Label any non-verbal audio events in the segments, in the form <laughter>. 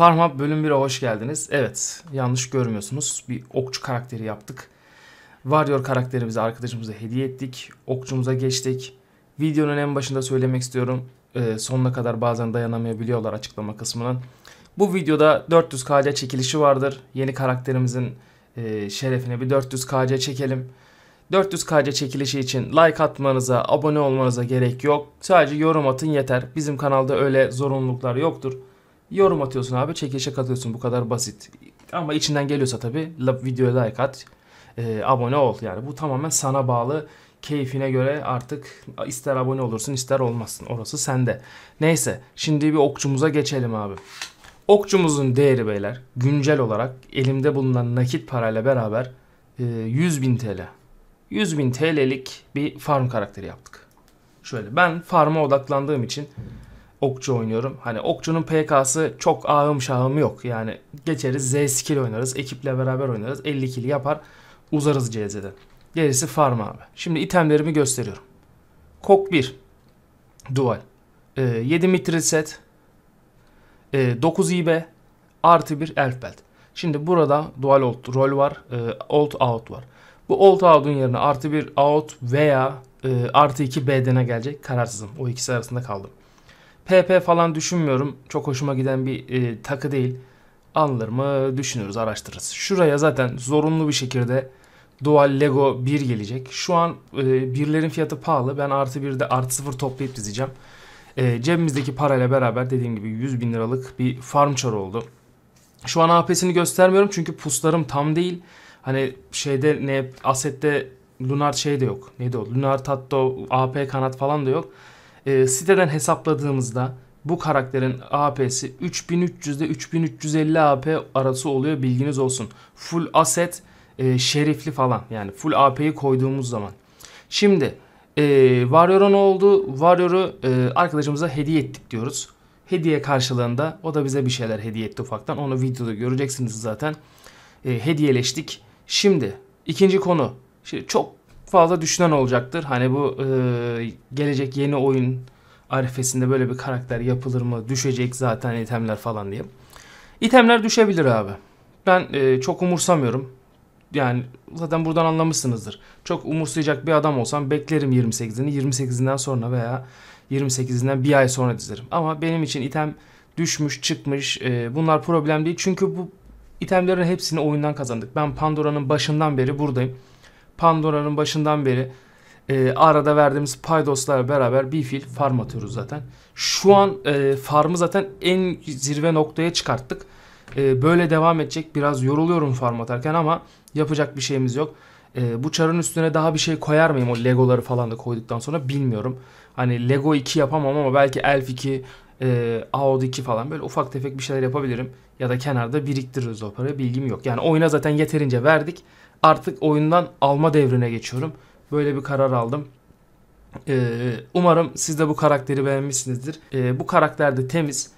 Parmap bölüm 1'e hoş geldiniz. Evet yanlış görmüyorsunuz bir okçu karakteri yaptık. Warrior karakterimizi arkadaşımıza hediye ettik. Okçumuza geçtik. Videonun en başında söylemek istiyorum. E, sonuna kadar bazen dayanamayabiliyorlar açıklama kısmının. Bu videoda 400 KC çekilişi vardır. Yeni karakterimizin e, şerefine bir 400 KC çekelim. 400 KC çekilişi için like atmanıza, abone olmanıza gerek yok. Sadece yorum atın yeter. Bizim kanalda öyle zorunluluklar yoktur. Yorum atıyorsun abi. Çekilişe katılıyorsun. Bu kadar basit. Ama içinden geliyorsa tabii videoya like at. E, abone ol. Yani bu tamamen sana bağlı. Keyfine göre artık ister abone olursun ister olmazsın. Orası sende. Neyse. Şimdi bir okçumuza geçelim abi. Okçumuzun değeri beyler güncel olarak elimde bulunan nakit parayla beraber 100 e, bin TL. 100 bin TL'lik bir farm karakteri yaptık. Şöyle ben farma odaklandığım için okçu oynuyorum. Hani okçunun PK'sı çok ağım şahım yok. Yani geçeriz Z skill oynarız. Ekiple beraber oynarız. 50 kill yapar. Uzarız CZ'de. Gerisi farm abi. Şimdi itemlerimi gösteriyorum. Kok 1. Dual. E, ee, 7 mitril set. E, 9 IB. Artı 1 elf belt. Şimdi burada dual old rol var. E, ee, old out var. Bu old out'un yerine artı 1 out veya e, artı 2 BD'ne gelecek. Kararsızım. O ikisi arasında kaldım. PP falan düşünmüyorum. Çok hoşuma giden bir e, takı değil. Alınır mı düşünürüz araştırırız. Şuraya zaten zorunlu bir şekilde Dual Lego 1 gelecek. Şu an e, birlerin fiyatı pahalı. Ben artı 1'de artı 0 toplayıp dizeceğim. E, cebimizdeki parayla beraber dediğim gibi 100 bin liralık bir farm çarı oldu. Şu an AP'sini göstermiyorum çünkü puslarım tam değil. Hani şeyde ne asette Lunar şey de yok. Neydi o? Lunar Tatto AP kanat falan da yok e, siteden hesapladığımızda bu karakterin AP'si 3300 ile 3350 AP arası oluyor bilginiz olsun. Full asset e, şerifli falan yani full AP'yi koyduğumuz zaman. Şimdi e, Warrior'a ne oldu? Warrior'u e, arkadaşımıza hediye ettik diyoruz. Hediye karşılığında o da bize bir şeyler hediye etti ufaktan. Onu videoda göreceksiniz zaten. E, hediyeleştik. Şimdi ikinci konu. Şimdi çok fazla düşünen olacaktır. Hani bu e, gelecek yeni oyun arifesinde böyle bir karakter yapılır mı? Düşecek zaten itemler falan diye. İtemler düşebilir abi. Ben e, çok umursamıyorum. Yani zaten buradan anlamışsınızdır. Çok umursayacak bir adam olsam beklerim 28'ini. 28'inden sonra veya 28'inden bir ay sonra dizerim. Ama benim için item düşmüş, çıkmış e, bunlar problem değil. Çünkü bu itemlerin hepsini oyundan kazandık. Ben Pandora'nın başından beri buradayım. Pandora'nın başından beri e, arada verdiğimiz paydoslarla beraber bir fil farm atıyoruz zaten. Şu an e, farmı zaten en zirve noktaya çıkarttık. E, böyle devam edecek. Biraz yoruluyorum farm atarken ama yapacak bir şeyimiz yok. E, bu çarın üstüne daha bir şey koyar mıyım o legoları falan da koyduktan sonra bilmiyorum. Hani lego 2 yapamam ama belki elf 2, e, AOD 2 falan böyle ufak tefek bir şeyler yapabilirim. Ya da kenarda biriktiririz o parayı bilgim yok. Yani oyuna zaten yeterince verdik artık oyundan alma devrine geçiyorum. Böyle bir karar aldım. Ee, umarım siz de bu karakteri beğenmişsinizdir. Ee, bu karakter de temiz.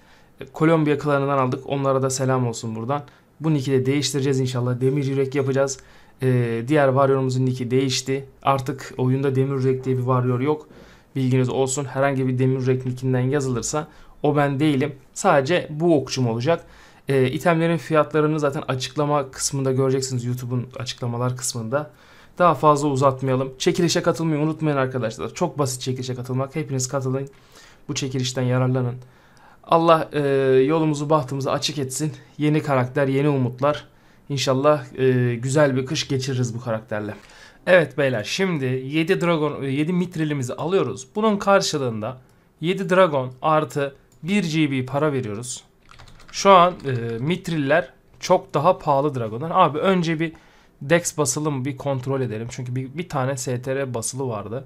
Kolombiya ee, klanından aldık. Onlara da selam olsun buradan. Bu nick'i de değiştireceğiz inşallah. Demir yürek yapacağız. Ee, diğer varyörümüzün nick'i değişti. Artık oyunda demir yürek diye bir varyör yok. Bilginiz olsun. Herhangi bir demir yürek nickinden yazılırsa o ben değilim. Sadece bu okçum olacak. E, itemlerin fiyatlarını zaten açıklama kısmında göreceksiniz YouTube'un açıklamalar kısmında. Daha fazla uzatmayalım. Çekilişe katılmayı unutmayın arkadaşlar. Çok basit çekilişe katılmak. Hepiniz katılın. Bu çekilişten yararlanın. Allah e, yolumuzu bahtımızı açık etsin. Yeni karakter, yeni umutlar. İnşallah e, güzel bir kış geçiririz bu karakterle. Evet beyler şimdi 7 dragon 7 e, mitrilimizi alıyoruz. Bunun karşılığında 7 dragon artı 1 GB para veriyoruz. Şu an e, mitriller çok daha pahalı dragonlar. Abi önce bir dex basılım bir kontrol edelim. Çünkü bir, bir tane str basılı vardı.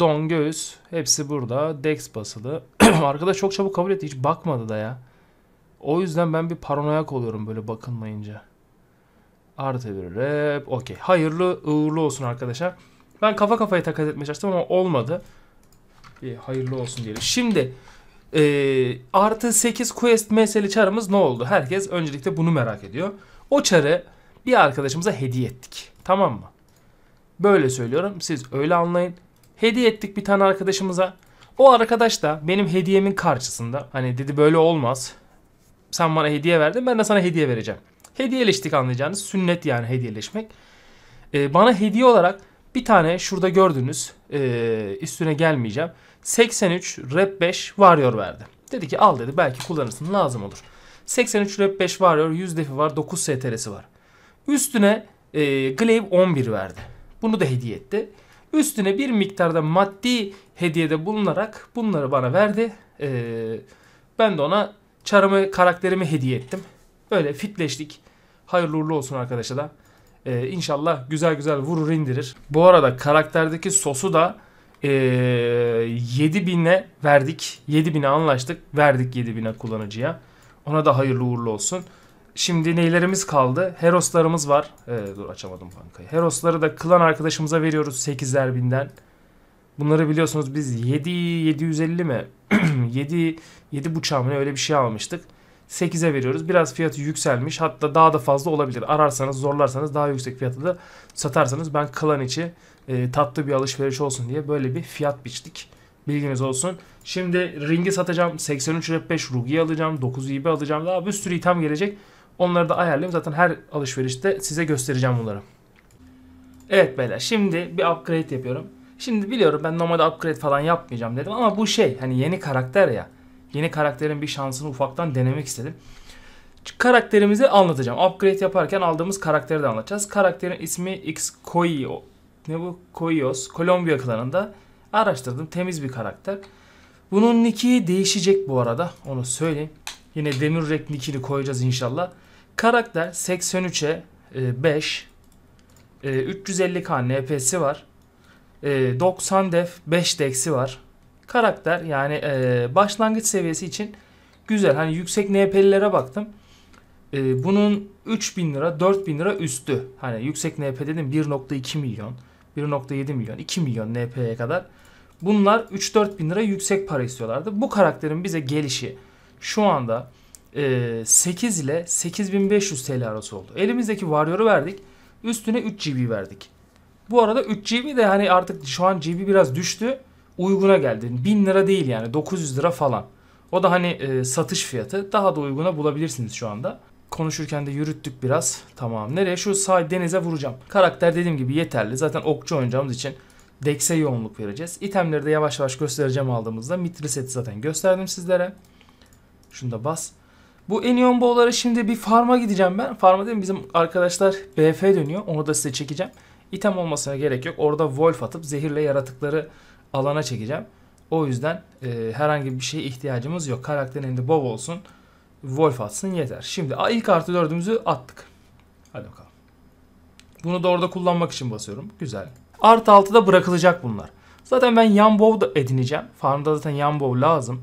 Don göğüs hepsi burada. Dex basılı. <clears throat> Arkadaş çok çabuk kabul etti. Hiç bakmadı da ya. O yüzden ben bir paranoyak oluyorum böyle bakılmayınca. Artı bir rep. Okey. Hayırlı uğurlu olsun arkadaşlar. Ben kafa kafaya takat etmeye çalıştım ama olmadı. İyi, hayırlı olsun diyelim. Şimdi e, artı 8 quest meseli çarımız ne oldu? Herkes öncelikle bunu merak ediyor. O çarı bir arkadaşımıza hediye ettik. Tamam mı? Böyle söylüyorum. Siz öyle anlayın. Hediye ettik bir tane arkadaşımıza. O arkadaş da benim hediyemin karşısında hani dedi böyle olmaz. Sen bana hediye verdin ben de sana hediye vereceğim. Hediyeleştik anlayacağınız sünnet yani hediyeleşmek. Ee, bana hediye olarak bir tane şurada gördüğünüz e, ee, üstüne gelmeyeceğim. 83 rep 5 varıyor verdi. Dedi ki al dedi belki kullanırsın lazım olur. 83 rep 5 varıyor 100 defi var 9 STR'si var. Üstüne e, Glaive 11 verdi. Bunu da hediye etti. Üstüne bir miktarda maddi hediyede bulunarak bunları bana verdi. E, ben de ona çarımı karakterimi hediye ettim. Böyle fitleştik. Hayırlı uğurlu olsun arkadaşa da. E, inşallah güzel güzel vurur indirir. Bu arada karakterdeki sosu da 7000'e ee, verdik. 7000'e anlaştık. Verdik 7000'e kullanıcıya. Ona da hayırlı uğurlu olsun. Şimdi neylerimiz kaldı? Heroslarımız var. Ee, dur açamadım bankayı. Herosları da klan arkadaşımıza veriyoruz 8'ler binden. Bunları biliyorsunuz biz 7 750 mi? 7 <clears throat> 7 mı öyle bir şey almıştık. 8'e veriyoruz. Biraz fiyatı yükselmiş. Hatta daha da fazla olabilir. Ararsanız zorlarsanız daha yüksek fiyatı da satarsanız ben klan içi e, tatlı bir alışveriş olsun diye böyle bir fiyat biçtik. Bilginiz olsun. Şimdi ringi satacağım. 83 rep 5 rugi alacağım. 9 ibe alacağım. Daha bir sürü item gelecek. Onları da ayarlayayım. Zaten her alışverişte size göstereceğim bunları. Evet beyler şimdi bir upgrade yapıyorum. Şimdi biliyorum ben normalde upgrade falan yapmayacağım dedim ama bu şey hani yeni karakter ya. Yeni karakterin bir şansını ufaktan denemek istedim. Karakterimizi anlatacağım. Upgrade yaparken aldığımız karakteri de anlatacağız. Karakterin ismi X Koi bu? Koyos. Kolombiya klanında. Araştırdım. Temiz bir karakter. Bunun niki değişecek bu arada. Onu söyleyeyim. Yine demir rek nikini koyacağız inşallah. Karakter 83'e 5. 350k NP'si var. 90 e, def 5 dex'i var. Karakter yani e, başlangıç seviyesi için güzel. Hani yüksek NP'lilere baktım. E, bunun 3000 lira 4000 lira üstü. Hani yüksek NP dedim 1.2 milyon. 1.7 milyon, 2 milyon NP'ye kadar. Bunlar 3-4 bin lira yüksek para istiyorlardı. Bu karakterin bize gelişi şu anda 8 e, ile 8500 TL arası oldu. Elimizdeki Warrior'u verdik. Üstüne 3 GB verdik. Bu arada 3 GB de hani artık şu an GB biraz düştü. Uyguna geldi. 1000 lira değil yani 900 lira falan. O da hani e, satış fiyatı. Daha da uyguna bulabilirsiniz şu anda. Konuşurken de yürüttük biraz. Tamam. Nereye? Şu sağ denize vuracağım. Karakter dediğim gibi yeterli. Zaten okçu oynayacağımız için Dex'e yoğunluk vereceğiz. İtemleri de yavaş yavaş göstereceğim aldığımızda. Mitri seti zaten gösterdim sizlere. Şunu da bas. Bu Enion Bowl'lara şimdi bir farma gideceğim ben. Farma değil mi? Bizim arkadaşlar BF dönüyor. Onu da size çekeceğim. İtem olmasına gerek yok. Orada Wolf atıp zehirle yaratıkları alana çekeceğim. O yüzden e, herhangi bir şeye ihtiyacımız yok. Karakterin elinde bow olsun. Wolf atsın yeter. Şimdi ilk artı dördümüzü attık. Hadi bakalım. Bunu da orada kullanmak için basıyorum. Güzel. Artı altı da bırakılacak bunlar. Zaten ben Yambov da edineceğim. Farmda zaten Yambov lazım.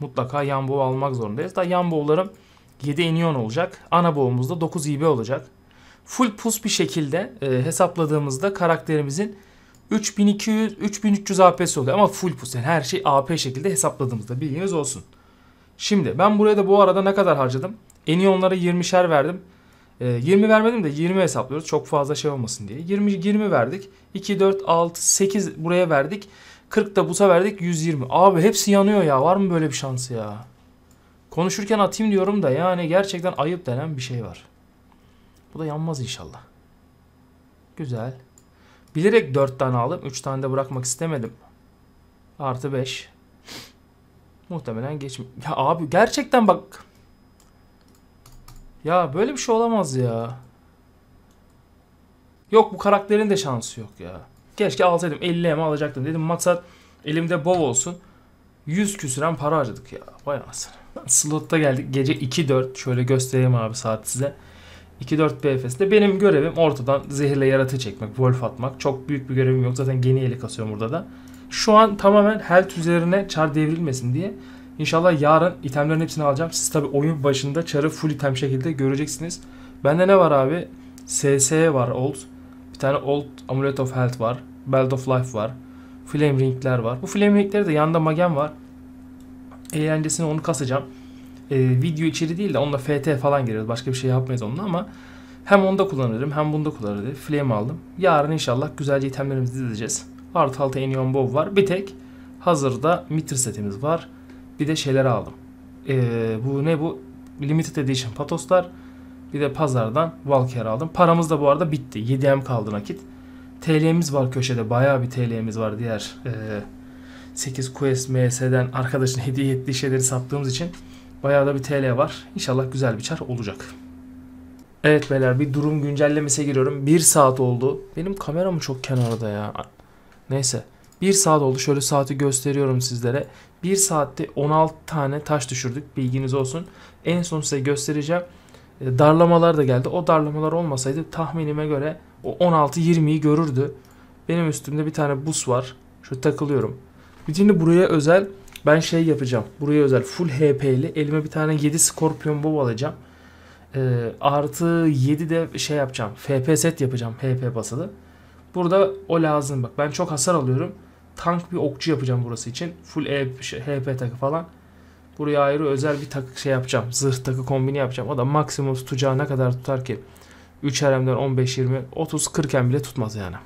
Mutlaka Yambov almak zorundayız. Daha Yambov'larım 7 enion olacak. Ana boğumuz da 9 IB e olacak. Full pus bir şekilde e, hesapladığımızda karakterimizin 3200 3300 AP'si oluyor ama full pus yani her şey AP şekilde hesapladığımızda bilginiz olsun. Şimdi ben buraya da bu arada ne kadar harcadım? En iyi onlara 20'şer verdim. E, ee, 20 vermedim de 20 hesaplıyoruz. Çok fazla şey olmasın diye. 20 20 verdik. 2 4 6 8 buraya verdik. 40 da busa verdik 120. Abi hepsi yanıyor ya. Var mı böyle bir şansı ya? Konuşurken atayım diyorum da yani gerçekten ayıp denen bir şey var. Bu da yanmaz inşallah. Güzel. Bilerek 4 tane aldım. 3 tane de bırakmak istemedim. Artı 5. Muhtemelen geçmiş. Ya abi gerçekten bak. Ya böyle bir şey olamaz ya. Yok bu karakterin de şansı yok ya. Keşke alsaydım 50 ema alacaktım dedim. Maksat elimde bol olsun. 100 küsüren para harcadık ya. Vay anasını. Slotta geldik. Gece 2-4. Şöyle göstereyim abi saat size. 2-4 BFS'de. Benim görevim ortadan zehirle yaratı çekmek, wolf atmak. Çok büyük bir görevim yok. Zaten geni eli kasıyorum burada da. Şu an tamamen health üzerine çar devrilmesin diye. İnşallah yarın itemlerin hepsini alacağım. Siz tabi oyun başında çarı full item şekilde göreceksiniz. Bende ne var abi? SS var old. Bir tane old Amulet of Health var. Belt of Life var. Flame Ring'ler var. Bu Flame Ring'leri de yanında Magen var. Eğlencesini onu kasacağım. Ee, video içeri değil de onunla FT falan giriyoruz, Başka bir şey yapmayız onunla ama hem onda kullanırım hem bunda kullanırım. Flame aldım. Yarın inşallah güzelce itemlerimizi dizeceğiz. Part 6 Enion Bob var. Bir tek hazırda Mitre setimiz var. Bir de şeyleri aldım. Ee, bu ne bu? Limited Edition Patoslar. Bir de pazardan Valkyrie aldım. Paramız da bu arada bitti. 7M kaldı nakit. TL'miz var köşede. Bayağı bir TL'miz var diğer e, 8 Quest MS'den arkadaşın <laughs> hediye ettiği şeyleri sattığımız için bayağı da bir TL var. İnşallah güzel bir çar olacak. Evet beyler bir durum güncellemesi giriyorum. 1 saat oldu. Benim kameram çok kenarda ya. Neyse 1 saat oldu şöyle saati gösteriyorum sizlere. 1 saatte 16 tane taş düşürdük bilginiz olsun. En son size göstereceğim. E, darlamalar da geldi. O darlamalar olmasaydı tahminime göre o 16-20'yi görürdü. Benim üstümde bir tane bus var. Şu takılıyorum. Şimdi buraya özel ben şey yapacağım. Buraya özel full HP'li elime bir tane 7 Scorpion bob alacağım. Ee, artı 7 de şey yapacağım. FP set yapacağım. HP basılı. Burada o lazım bak. Ben çok hasar alıyorum. Tank bir okçu yapacağım burası için. Full e, şey, HP takı falan. Buraya ayrı özel bir takı şey yapacağım. Zırh takı kombini yapacağım. O da maksimum tutacağı ne kadar tutar ki? 3 RM'den 15, 20, 30, 40 RM bile tutmaz yani.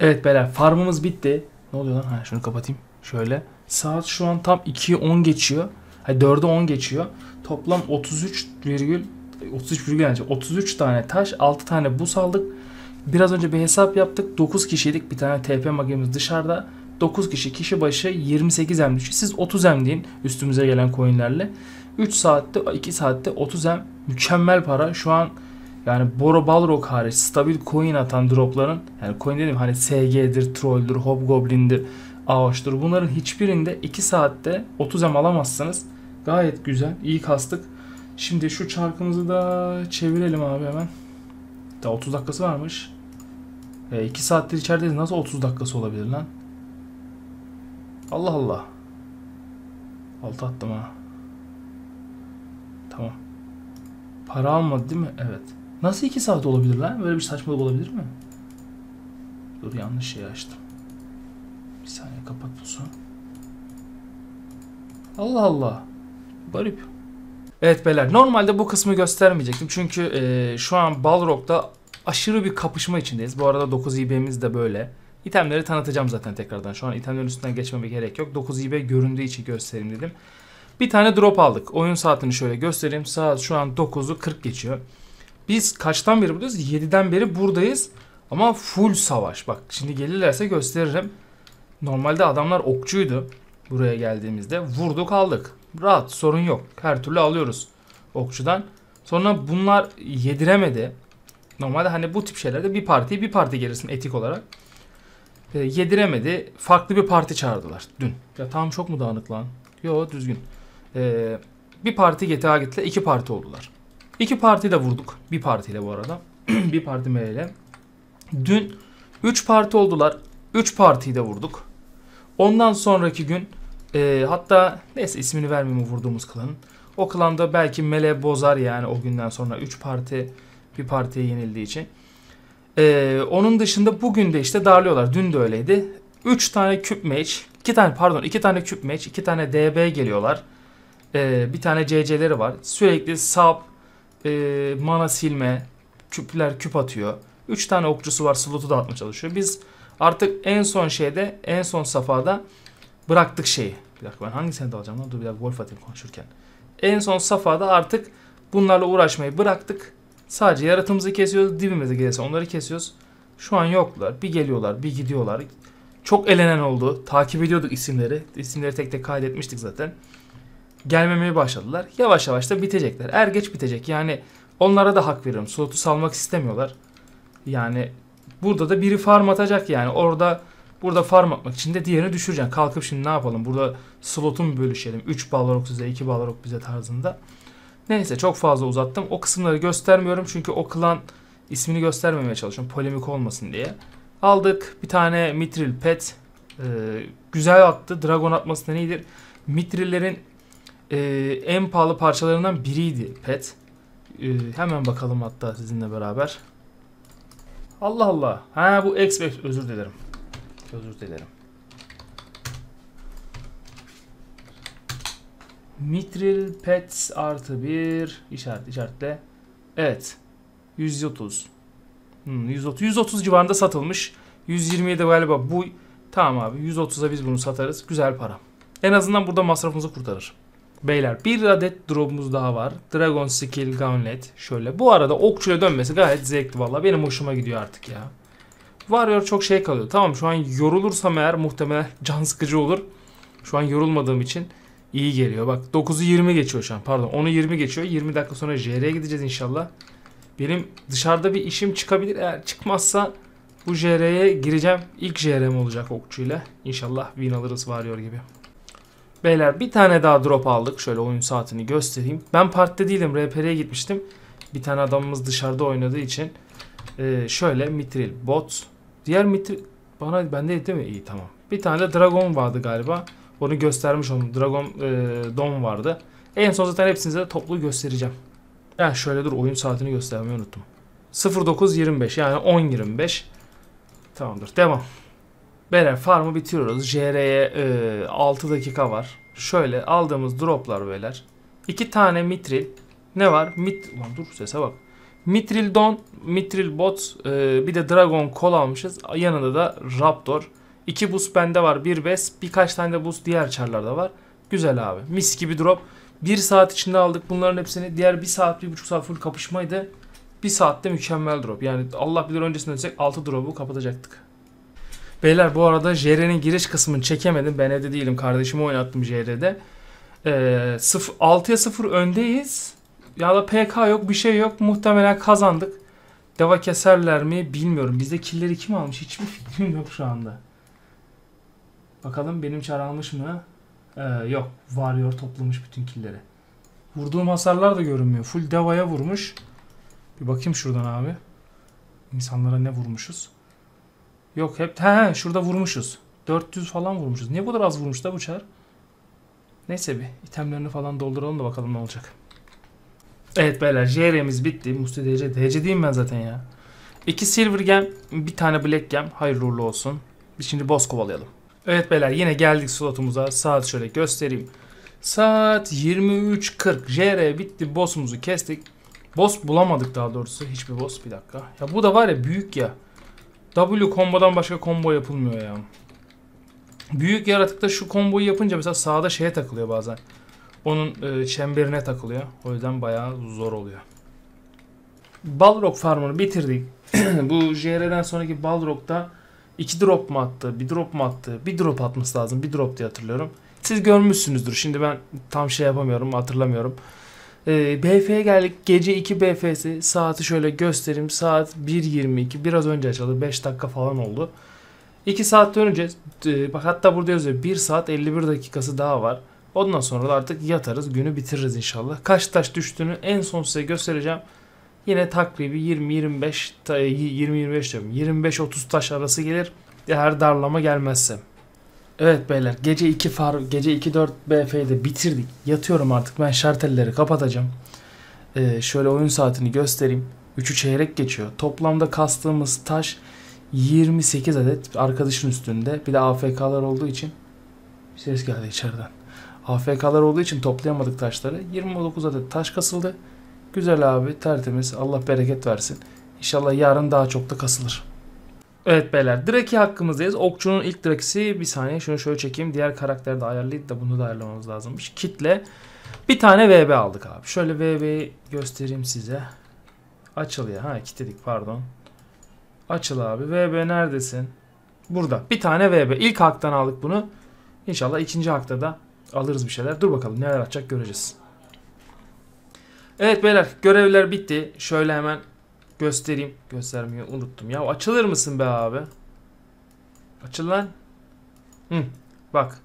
Evet beyler farmımız bitti. Ne oluyor lan? Ha, şunu kapatayım. Şöyle. Saat şu an tam 2'ye 10 geçiyor. Hayır 4'e 10 geçiyor. Toplam 33 virgül 33 virgül 33 tane taş, 6 tane buz aldık. Biraz önce bir hesap yaptık. 9 kişiydik bir tane TP makinemiz dışarıda. 9 kişi kişi başı 28 M düşüyor. Siz 30 M deyin üstümüze gelen coinlerle. 3 saatte 2 saatte 30 M mükemmel para. Şu an yani Boro Balrog hariç stabil coin atan dropların yani coin dedim hani SG'dir, Troll'dür, Hobgoblin'dir, Ağaç'tır. Bunların hiçbirinde 2 saatte 30 M alamazsınız. Gayet güzel. iyi kastık. Şimdi şu çarkımızı da çevirelim abi hemen. Daha 30 dakikası varmış. 2 e, saattir içerideyiz. Nasıl 30 dakikası olabilir lan? Allah Allah. Altı attım ha. Tamam. Para almadı değil mi? Evet. Nasıl 2 saat olabilir lan? Böyle bir saçmalık olabilir mi? Dur yanlış şeyi açtım. Bir saniye kapat bu son. Allah Allah. Garip. Evet beyler normalde bu kısmı göstermeyecektim. Çünkü e, şu an Balrog'da aşırı bir kapışma içindeyiz. Bu arada 9 IB'miz de böyle. İtemleri tanıtacağım zaten tekrardan. Şu an itemlerin üstünden geçmeme gerek yok. 9 IB göründüğü için göstereyim dedim. Bir tane drop aldık. Oyun saatini şöyle göstereyim. Saat şu an 9'u 40 geçiyor. Biz kaçtan beri buradayız? 7'den beri buradayız. Ama full savaş. Bak şimdi gelirlerse gösteririm. Normalde adamlar okçuydu buraya geldiğimizde. Vurduk aldık. Rahat sorun yok. Her türlü alıyoruz okçudan. Sonra bunlar yediremedi. Normalde hani bu tip şeylerde bir partiye bir parti gelirsin etik olarak. E, yediremedi. Farklı bir parti çağırdılar dün. Ya tam çok mu dağınık lan? Yo düzgün. E, bir parti GTA gittiler. iki parti oldular. İki parti de vurduk. Bir partiyle bu arada. <clears throat> bir parti ML. Dün 3 parti oldular. 3 partiyi de vurduk. Ondan sonraki gün e, hatta neyse ismini vermeyeyim vurduğumuz klanın. O klanda belki mele bozar yani o günden sonra 3 parti bir partiye yenildiği için. E, onun dışında bugün de işte darlıyorlar. Dün de öyleydi. 3 tane küp mage, 2 tane pardon 2 tane küp mage, 2 tane DB geliyorlar. E, bir tane CC'leri var. Sürekli sap, e, mana silme, küpler küp atıyor. 3 tane okçusu var slotu dağıtmaya çalışıyor. Biz artık en son şeyde en son safhada bıraktık şeyi. Bir dakika ben hangisine dalacağım lan? Dur bir dakika golf atayım konuşurken. En son safhada artık bunlarla uğraşmayı bıraktık. Sadece yaratımızı kesiyoruz. Dibimize gelirse onları kesiyoruz. Şu an yoklar. Bir geliyorlar, bir gidiyorlar. Çok elenen oldu. Takip ediyorduk isimleri. İsimleri tek tek kaydetmiştik zaten. Gelmemeye başladılar. Yavaş yavaş da bitecekler. Er geç bitecek. Yani onlara da hak veriyorum. Slotu salmak istemiyorlar. Yani burada da biri farm atacak yani. Orada Burada farm atmak için de diğerini düşüreceğim. Kalkıp şimdi ne yapalım? Burada slotu mu bölüşelim? 3 balrog size, 2 balrog bize tarzında. Neyse çok fazla uzattım. O kısımları göstermiyorum çünkü o klan ismini göstermemeye çalışıyorum. Polemik olmasın diye. Aldık bir tane mitril pet. Ee, güzel attı. Dragon atmasından neydir? Mitrillerin e, en pahalı parçalarından biriydi pet. Ee, hemen bakalım hatta sizinle beraber. Allah Allah. Ha bu X özür dilerim. Özür dilerim. Mitril pets artı bir işaret işaretle. Evet. 130. Hmm, 130. 130 civarında satılmış. 127 galiba bu. Tamam abi 130'a biz bunu satarız. Güzel para. En azından burada masrafımızı kurtarır. Beyler bir adet drop'umuz daha var. Dragon Skill Gauntlet. Şöyle. Bu arada okçuyla dönmesi gayet zevkli valla. Benim hoşuma gidiyor artık ya. Warrior çok şey kalıyor. Tamam şu an yorulursam eğer muhtemelen <laughs> can sıkıcı olur. Şu an yorulmadığım için iyi geliyor. Bak 9'u 20 geçiyor şu an. Pardon 10'u 20 geçiyor. 20 dakika sonra JR'ye gideceğiz inşallah. Benim dışarıda bir işim çıkabilir. Eğer çıkmazsa bu JR'ye gireceğim. İlk JR'm olacak okçuyla. İnşallah win alırız varıyor gibi. Beyler bir tane daha drop aldık. Şöyle oyun saatini göstereyim. Ben partide değilim. RPR'ye gitmiştim. Bir tane adamımız dışarıda oynadığı için. Ee, şöyle mitril bot Diğer mitir bana bende değil mi? İyi tamam. Bir tane de Dragon vardı galiba. Onu göstermiş onu. Dragon e, Dom vardı. En son zaten hepsinize de toplu göstereceğim. Yani şöyle dur oyun saatini göstermeyi unuttum. 09.25 yani 10.25. Tamamdır devam. Beyler farmı bitiriyoruz. JR'ye e, 6 dakika var. Şöyle aldığımız droplar beyler. 2 tane mitril. Ne var? Mit... Ulan dur sese bak. Mitril Don, Mitril Bot, e, bir de Dragon Kol almışız. Yanında da Raptor. İki bus bende var. Bir bes. Birkaç tane de bus diğer çarlarda var. Güzel abi. Mis gibi drop. Bir saat içinde aldık bunların hepsini. Diğer bir saat, bir buçuk saat full kapışmaydı. Bir saatte mükemmel drop. Yani Allah bilir öncesinde ötsek 6 drop'u kapatacaktık. Beyler bu arada JR'nin giriş kısmını çekemedim. Ben evde değilim. Kardeşimi oynattım JR'de. Ee, 6'ya 0 öndeyiz. Ya da PK yok bir şey yok. Muhtemelen kazandık. Deva keserler mi bilmiyorum. Bizde killeri kim almış hiçbir fikrim yok şu anda. Bakalım benim çar almış mı? Ee, yok. Warrior toplamış bütün killeri. Vurduğum hasarlar da görünmüyor. Full devaya vurmuş. Bir bakayım şuradan abi. İnsanlara ne vurmuşuz? Yok hep he, he şurada vurmuşuz. 400 falan vurmuşuz. Niye bu kadar az vurmuş da bu çar? Neyse bir itemlerini falan dolduralım da bakalım ne olacak. Evet beyler JR'miz bitti. Musti DC. DC diyeyim ben zaten ya. İki Silver Gem, bir tane Black Gem. Hayırlı uğurlu olsun. Biz şimdi boss kovalayalım. Evet beyler yine geldik slotumuza. Saat şöyle göstereyim. Saat 23.40. JR bitti. Boss'umuzu kestik. Boss bulamadık daha doğrusu. Hiçbir boss. Bir dakika. Ya bu da var ya büyük ya. W kombodan başka combo yapılmıyor ya. Büyük yaratıkta şu komboyu yapınca mesela sağda şeye takılıyor bazen. Onun e, çemberine takılıyor. O yüzden bayağı zor oluyor. Balrog Farmer'ı bitirdik. <clears throat> Bu JR'den sonraki Balrog'da 2 drop mu attı, 1 drop mu attı? 1 drop atması lazım. 1 drop diye hatırlıyorum. Siz görmüşsünüzdür. Şimdi ben tam şey yapamıyorum, hatırlamıyorum. E, BF'ye geldik. Gece 2 BF'si. Saati şöyle göstereyim. Saat 1.22. Biraz önce açıldı. 5 dakika falan oldu. 2 saat önce e, bak hatta burada yazıyor 1 saat 51 dakikası daha var. Ondan sonra da artık yatarız günü bitiririz inşallah. Kaç taş düştüğünü en son size göstereceğim. Yine takribi 20-25 20-25 diyorum 25-30 taş arası gelir. Eğer darlama gelmezse. Evet beyler gece 2 far gece 2-4 BF'de bitirdik. Yatıyorum artık ben şartelleri kapatacağım. Ee, şöyle oyun saatini göstereyim. 3'ü çeyrek geçiyor. Toplamda kastığımız taş 28 adet arkadaşın üstünde. Bir de AFK'lar olduğu için bir ses geldi içeriden. AFK'lar olduğu için toplayamadık taşları. 29 adet taş kasıldı. Güzel abi tertemiz. Allah bereket versin. İnşallah yarın daha çok da kasılır. Evet beyler Draki hakkımızdayız. Okçunun ilk Drakisi bir saniye şunu şöyle çekeyim. Diğer karakteri de ayarlıydı da bunu da ayarlamamız lazımmış. Kitle bir tane VB aldık abi. Şöyle VB'yi göstereyim size. Açılıyor ya. Ha kitledik pardon. Açıl abi. VB neredesin? Burada. Bir tane VB. İlk haktan aldık bunu. İnşallah ikinci hakta da Alırız bir şeyler. Dur bakalım neler atacak göreceğiz. Evet beyler görevler bitti. Şöyle hemen göstereyim. Göstermeyi unuttum. Ya açılır mısın be abi? Açıl lan. Hı, bak.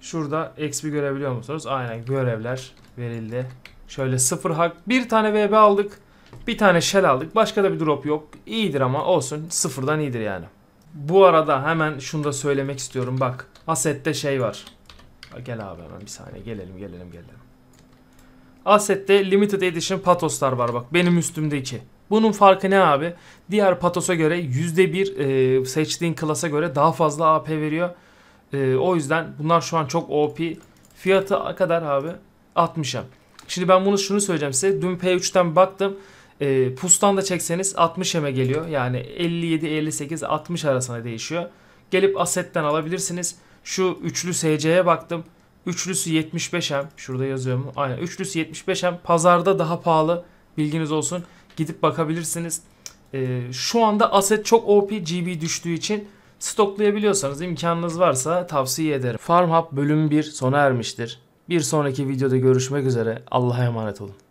Şurada XP görebiliyor musunuz? Aynen görevler verildi. Şöyle sıfır hak. Bir tane VB aldık. Bir tane shell aldık. Başka da bir drop yok. İyidir ama olsun. Sıfırdan iyidir yani. Bu arada hemen şunu da söylemek istiyorum. Bak. Asette şey var. Gel abi hemen bir saniye. Gelelim gelelim gelelim. Asette limited edition patoslar var bak benim üstümdeki. Bunun farkı ne abi? Diğer patosa göre %1 e, seçtiğin klasa göre daha fazla AP veriyor. E, o yüzden bunlar şu an çok OP. Fiyatı kadar abi 60'a. Şimdi ben bunu şunu söyleyeceğim size. Dün P3'ten baktım. E, pustan da çekseniz 60 eme geliyor. Yani 57, 58, 60 arasına değişiyor. Gelip asetten alabilirsiniz. Şu üçlü SC'ye baktım. Üçlüsü 75M. Şurada yazıyorum. Aynen. Üçlüsü 75M. Pazarda daha pahalı. Bilginiz olsun. Gidip bakabilirsiniz. Ee, şu anda aset çok OP GB düştüğü için stoklayabiliyorsanız imkanınız varsa tavsiye ederim. Farm Hub bölüm 1 sona ermiştir. Bir sonraki videoda görüşmek üzere. Allah'a emanet olun.